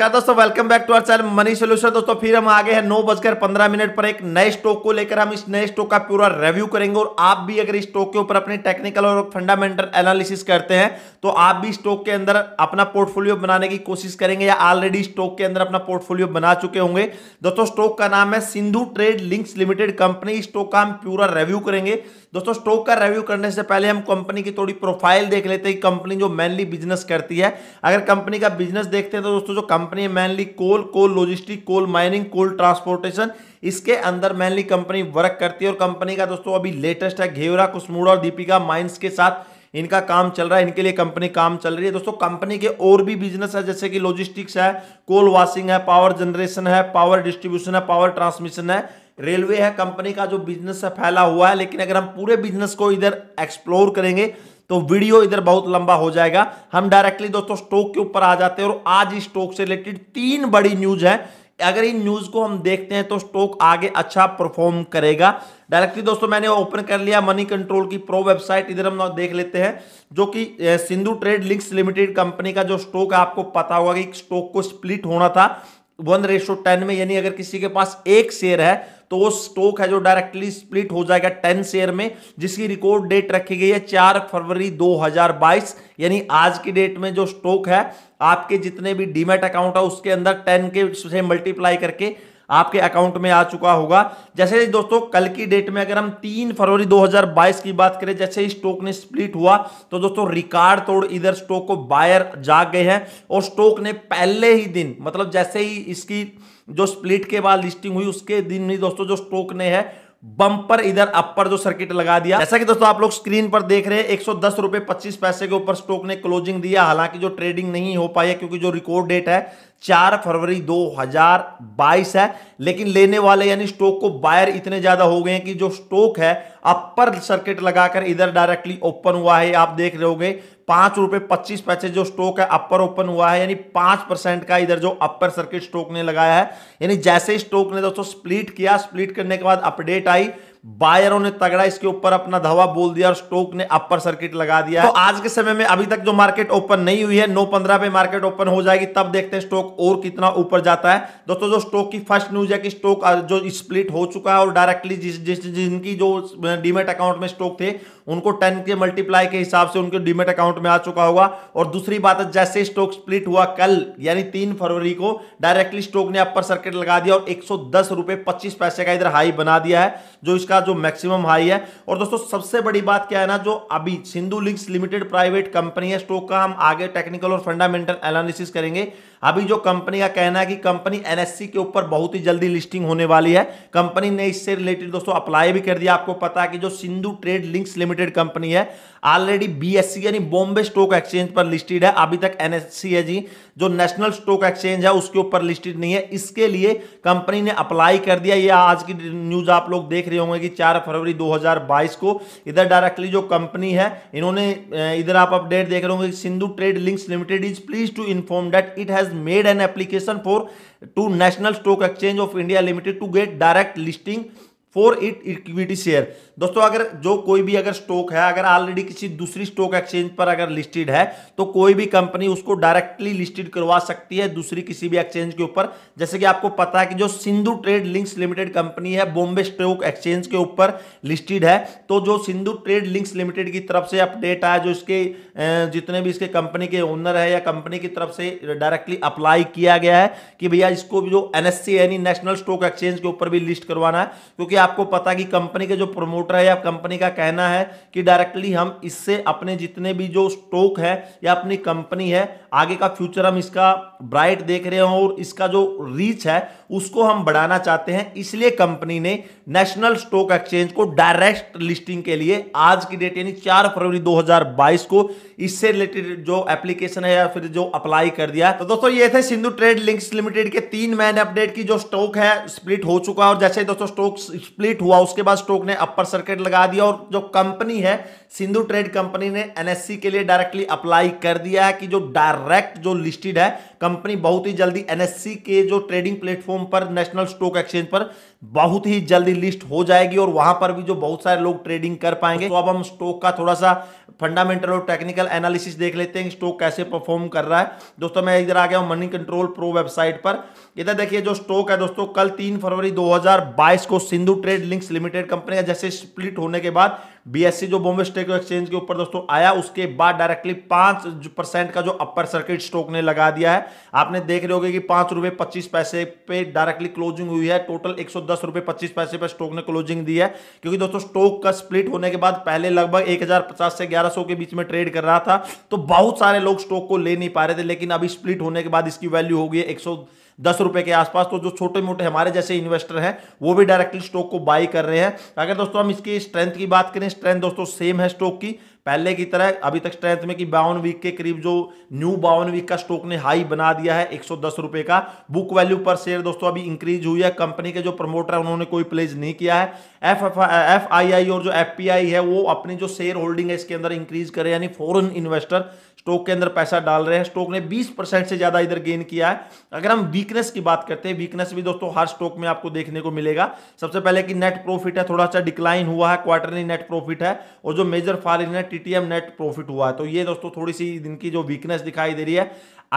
क्या दोस्तों welcome back to our channel money solution दोस्तों फिर हम आगे हैं नौ बजकर पंद्रह मिनट पर एक नए स्टॉक को लेकर हम इस नए स्टॉक का पूरा रिव्यू करेंगे और आप भी अगर इस स्टॉक के ऊपर अपने टेक्निकल और फंडामेंटल एनालिसिस करते हैं तो आप भी स्टॉक के अंदर अपना पोर्टफोलियो बनाने की कोशिश करेंगे या ऑलरेडी स्टॉक के अंदर अपना पोर्टफोलियो बना चुके होंगे दोस्तों स्टॉक का नाम है Sindhu trade links limited company stock का हम पूरा रिव्यू करेंगे दोस्तों स्टॉक का रिव्यू करने से पहले हम कंपनी की थोड़ी प्रोफाइल देख लेते हैं कंपनी जो मेनली बिजनेस करती है अगर कंपनी का बिजनेस देखते हैं तो दोस्तों जो company company mainly coal coal logistic coal mining coal transportation इसके अंदर मेनली कंपनी वर्क करती है और कंपनी का दोस्तों अभी लेटेस्ट है घेवरा कुसमूड़ और दीपिका माइंस के साथ इनका काम चल रहा है इनके लिए कंपनी काम चल रही है दोस्तों कंपनी के और भी बिजनेस है जैसे कि लॉजिस्टिक्स है कोल वॉशिंग है पावर जनरेशन है पावर डिस्ट्रीब्यूशन है पावर ट्रांसमिशन है रेलवे है कंपनी का जो बिजनेस है फैला हुआ है लेकिन अगर हम पूरे बिजनेस को इधर एक्सप्लोर करेंगे तो वीडियो इधर बहुत लंबा हो जाएगा हम डायरेक्टली दोस्तों स्टॉक के ऊपर आ जाते हैं और आज इस स्टॉक से रिलेटेड तीन बड़ी न्यूज है अगर इन न्यूज को हम देखते हैं तो स्टॉक आगे अच्छा परफॉर्म करेगा डायरेक्टली दोस्तों मैंने ओपन कर लिया मनी कंट्रोल की प्रो वेबसाइट इधर हम देख लेते हैं जो कि Sindhu trade links limited company का जो स्टॉक है आपको पता होगा कि स्टॉक को स्प्लिट होना था वन रेशो टेन में यानी अगर किसी के पास एक शेयर है तो वो स्टॉक है जो डायरेक्टली स्प्लिट हो जाएगा टेन शेयर में जिसकी रिकॉर्ड डेट रखी गई है चार फरवरी 2022 यानी आज की डेट में जो स्टॉक है आपके जितने भी डीमेट अकाउंट है उसके अंदर टेन के से मल्टीप्लाई करके आपके अकाउंट में आ चुका होगा जैसे दोस्तों कल की डेट में अगर हम तीन फरवरी 2022 की बात करें जैसे ही स्टॉक ने स्प्लिट हुआ तो दोस्तों रिकॉर्ड तोड़ इधर स्टॉक को बायर जाग गए हैं और स्टॉक ने पहले ही दिन मतलब जैसे ही इसकी जो स्प्लिट के बाद लिस्टिंग हुई उसके दिन ही दोस्तों जो स्टॉक ने है बम्पर इधर अपर जो सर्किट लगा दिया जैसा कि दोस्तों आप लोग स्क्रीन पर देख रहे हैं एक सौ पैसे के ऊपर स्टॉक ने क्लोजिंग दिया हालांकि जो ट्रेडिंग नहीं हो पाई है क्योंकि जो रिकॉर्ड डेट है चार फरवरी 2022 है लेकिन लेने वाले यानी स्टॉक को बायर इतने ज्यादा हो गए हैं कि जो स्टॉक है अपर सर्किट लगाकर इधर डायरेक्टली ओपन हुआ है आप देख रहे होगे पांच रुपए पच्चीस पैसे जो स्टॉक है अपर ओपन हुआ है यानी पांच परसेंट का इधर जो अपर सर्किट स्टॉक ने लगाया है यानी जैसे स्टॉक ने दोस्तों स्प्लिट किया स्प्लिट करने के बाद अपडेट आई बायरों ने तगड़ा इसके ऊपर अपना धवा बोल दिया और स्टोक ने अपर सर्किट लगा दिया तो आज के समय में अभी तक जो मार्केट ओपन नहीं हुई है नौ पंद्रह पे मार्केट ओपन हो जाएगी तब देखते हैं स्टोक और कितना ऊपर जाता है दोस्तों जो स्टोक की फर्स्ट न्यूज है कि स्टोक जो स्प्लिट हो चुका है और डायरेक्टली जिस जिस जिनकी जो डीमेट अकाउंट में स्टोक थे उनको टेन के मल्टीप्लाई के हिसाब से उनके डिमेट अकाउंट में आ चुका होगा और दूसरी बात है जैसे स्टॉक स्प्लिट हुआ कल यानी तीन फरवरी को डायरेक्टली स्टॉक ने अपर सर्किट लगा दिया और एक सौ पैसे का इधर हाई बना दिया है जो इसका जो मैक्सिमम हाई है और दोस्तों सबसे बड़ी बात क्या है ना जो अभी Sindhu links limited private company है स्टॉक का हम आगे टेक्निकल और फंडामेंटल एनालिसिस करेंगे अभी जो कंपनी का कहना है कि कंपनी एनएससी के ऊपर बहुत ही जल्दी लिस्टिंग होने वाली है कंपनी ने इससे रिलेटेड दोस्तों अप्लाई भी कर दिया आपको पता है कि जो Sindhu trade links limited company है ऑलरेडी बीएससी यानी बॉम्बे स्टॉक एक्सचेंज पर लिस्टेड है अभी तक एनएससी है जी जो नेशनल स्टॉक एक्सचेंज है उसके ऊपर लिस्टेड नहीं है इसके लिए कंपनी ने अप्लाई कर दिया यह आज की न्यूज आप लोग देख रहे होंगे कि चार फरवरी 2022 को इधर डायरेक्टली जो कंपनी है इन्होंने इधर आप अपडेट देख रहे होंगे Sindhu trade links limited is please to inform that it has has made an application for to national stock exchange of India limited to get direct listing for it equity share दोस्तों अगर जो कोई भी अगर stock है अगर already किसी दूसरी स्टॉक एक्सचेंज पर अगर लिस्टेड है तो कोई भी कंपनी उसको डायरेक्टली लिस्टेड करवा सकती है दूसरी किसी भी एक्सचेंज के ऊपर जैसे कि आपको पता है कि जो Sindhu trade links limited company है बॉम्बे स्टॉक एक्सचेंज के ऊपर लिस्टेड है तो जो सिंधु ट्रेड लिंक्स लिमिटेड की तरफ से अपडेट आया जो इसके जितने भी इसके कंपनी के ओनर है या कंपनी की तरफ से डायरेक्टली अप्लाई किया गया है कि भैया इसको जो सी यानी नेशनल स्टॉक एक्सचेंज के ऊपर भी लिस्ट करवाना है क्योंकि आपको पता कि कंपनी के जो प्रमोटर है या कंपनी का कहना है कि डायरेक्टली हम इससे अपने जितने भी जो स्टॉक है या अपनी कंपनी है आगे का फ्यूचर हम इसका ब्राइट देख रहे हैं और इसका जो रीच है उसको हम बढ़ाना चाहते हैं इसलिए कंपनी ने नेशनल स्टॉक एक्सचेंज को डायरेक्ट लिस्टिंग के लिए आज की डेट यानी चार फरवरी 2022 को इससे रिलेटेड जो एप्लीकेशन है या फिर जो अप्लाई कर दिया तो दोस्तों ये थे सिंधु ट्रेड लिंक्स लिमिटेड के तीन मैन अपडेट की जो स्टॉक है स्प्लिट हो चुका है और जैसे दोस्तों स्टॉक स्प्लिट हुआ उसके बाद स्टोक ने अपर सर्किट लगा दिया और जो कंपनी है सिंधु ट्रेड कंपनी ने एनएससी के लिए डायरेक्टली अप्लाई कर दिया है कि जो डायरेक्ट जो लिस्टेड है कंपनी बहुत ही जल्दी एनएससी के जो ट्रेडिंग प्लेटफॉर्म पर नेशनल स्टॉक एक्सचेंज पर बहुत ही जल्दी लिस्ट हो जाएगी और वहां पर भी जो बहुत सारे लोग ट्रेडिंग कर पाएंगे तो अब हम स्टॉक का थोड़ा सा फंडामेंटल और टेक्निकल एनालिसिस देख लेते हैं स्टॉक कैसे परफॉर्म कर रहा है दोस्तों मैं इधर आ गया हूं मनी कंट्रोल प्रो वेबसाइट पर इधर देखिए जो स्टॉक है दोस्तों कल तीन फरवरी 2022 को Sindhu trade links limited company जैसे स्प्लिट होने के बाद बी जो बॉम्बे स्टॉक एक्सचेंज के ऊपर दोस्तों आया उसके बाद डायरेक्टली पांच परसेंट का जो अपर सर्किट स्टॉक ने लगा दिया है आपने देख रहे हो कि पांच रुपए पच्चीस पैसे पे डायरेक्टली क्लोजिंग हुई है टोटल एक सौ दस रुपए पच्चीस पैसे पर स्टॉक ने क्लोजिंग दी है क्योंकि दोस्तों स्टॉक का स्प्लिट होने के बाद पहले लगभग एक हजार पचास से ग्यारह सौ के बीच में ट्रेड कर रहा था तो बहुत सारे लोग स्टॉक को ले नहीं पा रहे थे लेकिन अभी स्प्लिट होने के बाद इसकी वैल्यू होगी एक सौ दस रुपए के आसपास तो जो छोटे मोटे हमारे जैसे इन्वेस्टर हैं वो भी डायरेक्टली स्टॉक को बाई कर रहे हैं अगर दोस्तों हम इसकी स्ट्रेंथ की बात करें स्ट्रेंथ दोस्तों सेम है स्टॉक की पहले की तरह अभी तक स्ट्रेंथ में कि बावन वीक के करीब जो न्यू बावन वीक का स्टॉक ने हाई बना दिया है एक रुपए का बुक वैल्यू पर शेयर दोस्तों अभी इंक्रीज हुई है कंपनी के जो प्रमोटर है उन्होंने कोई प्लेज नहीं किया है एफ एफ आई आई और जो एफ पी आई है वो अपनी जो शेयर होल्डिंग है इसके अंदर इंक्रीज करे यानी फॉरन इन्वेस्टर स्टॉक के अंदर पैसा डाल रहे हैं स्टॉक ने 20 परसेंट से ज्यादा इधर गेन किया है अगर हम वीकनेस की बात करते हैं वीकनेस भी दोस्तों हर स्टॉक में आपको देखने को मिलेगा सबसे पहले कि नेट प्रॉफिट है थोड़ा सा डिक्लाइन हुआ है क्वार्टरली नेट प्रॉफिट है और जो major fall in TTM net profit हुआ है तो ये दोस्तों थोड़ी सी इनकी जो वीकनेस दिखाई दे रही है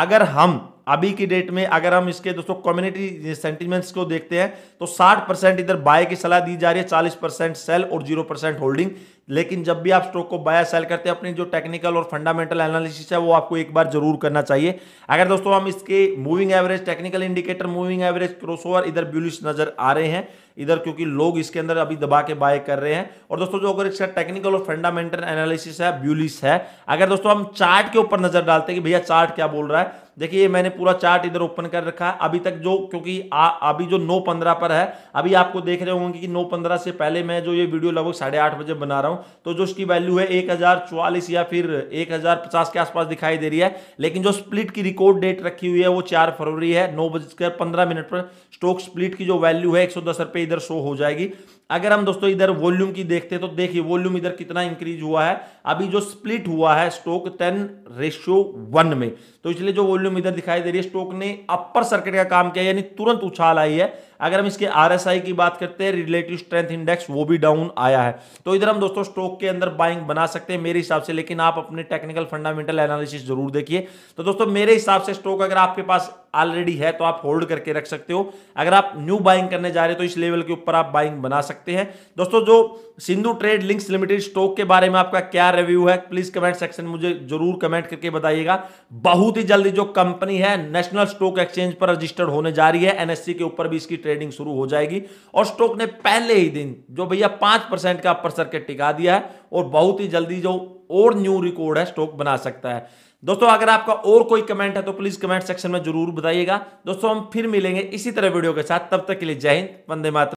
अगर हम अभी की डेट में अगर हम इसके दोस्तों कम्युनिटी सेंटीमेंट्स को देखते हैं तो 60 परसेंट इधर बाय की सलाह दी जा रही है 40 परसेंट सेल और 0 परसेंट होल्डिंग लेकिन जब भी आप स्टॉक को बाय सेल करते हैं अपनी जो टेक्निकल और फंडामेंटल एनालिसिस है वो आपको एक बार जरूर करना चाहिए अगर दोस्तों हम इसके moving average technical indicator moving average crossover इधर ब्यूलिश नजर आ रहे हैं इधर क्योंकि लोग इसके अंदर अभी दबा के बाय कर रहे हैं और दोस्तों जो अगर इसका टेक्निकल और फंडामेंटल एनालिसिस है ब्यूलिस है अगर दोस्तों हम चार्ट के ऊपर नजर डालते हैं कि भैया चार्ट क्या बोल रहा है देखिए ये मैंने पूरा चार्ट इधर ओपन कर रखा है अभी तक जो क्योंकि आ, अभी जो नौ पंद्रह पर है अभी आपको देख रहे होंगे कि नौ पंद्रह से पहले मैं जो ये वीडियो लगभग साढ़े आठ बजे बना रहा हूँ तो जो उसकी वैल्यू है एक हजार चौवालीस या फिर एक हजार पचास के आसपास दिखाई दे रही है लेकिन जो स्प्लिट की रिकॉर्ड डेट रखी हुई है वो चार फरवरी है नौ बजकर पंद्रह मिनट पर स्टॉक स्प्लिट की जो वैल्यू है एक सौ दस रुपये इधर शो हो जाएगी अगर हम दोस्तों इधर वॉल्यूम की देखते हैं तो देखिए वॉल्यूम इधर कितना इंक्रीज हुआ है अभी जो स्प्लिट हुआ है स्टोक टेन रेशियो वन में तो इसलिए जो वॉल्यूम इधर दिखाई दे रही है स्टोक ने अपर सर्किट का काम किया यानी तुरंत उछाल आई है अगर हम इसके आर की बात करते हैं रिलेटिव स्ट्रेंथ इंडेक्स वो भी डाउन आया है तो इधर हम दोस्तों स्टॉक के अंदर बाइंग बना सकते हैं मेरे हिसाब से लेकिन आप अपने टेक्निकल फंडामेंटल एनालिसिस जरूर देखिए तो दोस्तों मेरे हिसाब से स्टॉक अगर आपके पास ऑलरेडी है तो आप होल्ड करके रख सकते हो अगर आप न्यू बाइंग करने जा रहे हो तो इस लेवल के ऊपर आप बाइंग बना सकते हैं दोस्तों जो Sindhu trade links limited stock के बारे में आपका क्या रिव्यू है प्लीज कमेंट सेक्शन मुझे जरूर कमेंट करके बताइएगा बहुत ही जल्दी जो कंपनी है नेशनल स्टॉक एक्सचेंज पर रजिस्टर्ड होने जा रही है एनएससी e के ऊपर भी इसकी ट्रेड ट्रेडिंग शुरू हो जाएगी और स्टॉक ने पहले ही दिन जो भैया पांच परसेंट का अपर सर्किट टिका दिया है और बहुत ही जल्दी जो और न्यू रिकॉर्ड है स्टॉक बना सकता है दोस्तों अगर आपका और कोई कमेंट है तो प्लीज कमेंट सेक्शन में जरूर बताइएगा दोस्तों हम फिर मिलेंगे इसी तरह वीडियो के साथ तब तक के लिए जय हिंद वंदे मातरम